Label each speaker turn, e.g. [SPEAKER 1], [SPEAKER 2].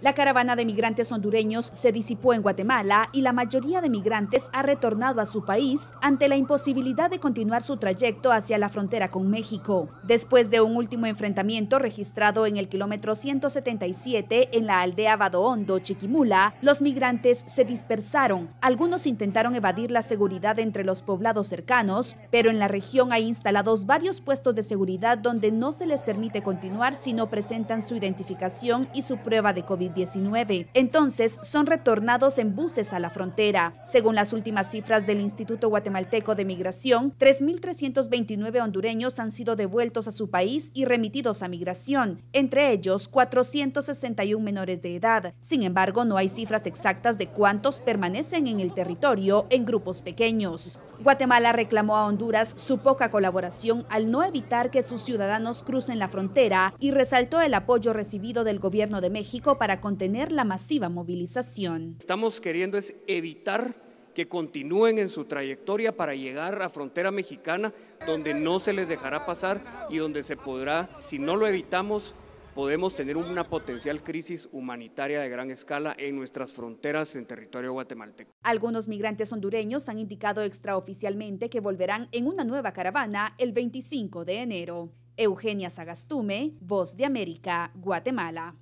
[SPEAKER 1] La caravana de migrantes hondureños se disipó en Guatemala y la mayoría de migrantes ha retornado a su país ante la imposibilidad de continuar su trayecto hacia la frontera con México. Después de un último enfrentamiento registrado en el kilómetro 177 en la aldea hondo Chiquimula, los migrantes se dispersaron. Algunos intentaron evadir la seguridad entre los poblados cercanos, pero en la región hay instalados varios puestos de seguridad donde no se les permite continuar si no presentan su identificación y su prueba de COVID. 19 Entonces son retornados en buses a la frontera. Según las últimas cifras del Instituto Guatemalteco de Migración, 3.329 hondureños han sido devueltos a su país y remitidos a migración, entre ellos 461 menores de edad. Sin embargo, no hay cifras exactas de cuántos permanecen en el territorio en grupos pequeños. Guatemala reclamó a Honduras su poca colaboración al no evitar que sus ciudadanos crucen la frontera y resaltó el apoyo recibido del gobierno de México para contener la masiva movilización.
[SPEAKER 2] Estamos queriendo es evitar que continúen en su trayectoria para llegar a frontera mexicana, donde no se les dejará pasar y donde se podrá, si no lo evitamos, podemos tener una potencial crisis humanitaria de gran escala en nuestras fronteras en territorio guatemalteco.
[SPEAKER 1] Algunos migrantes hondureños han indicado extraoficialmente que volverán en una nueva caravana el 25 de enero. Eugenia Sagastume, Voz de América, Guatemala.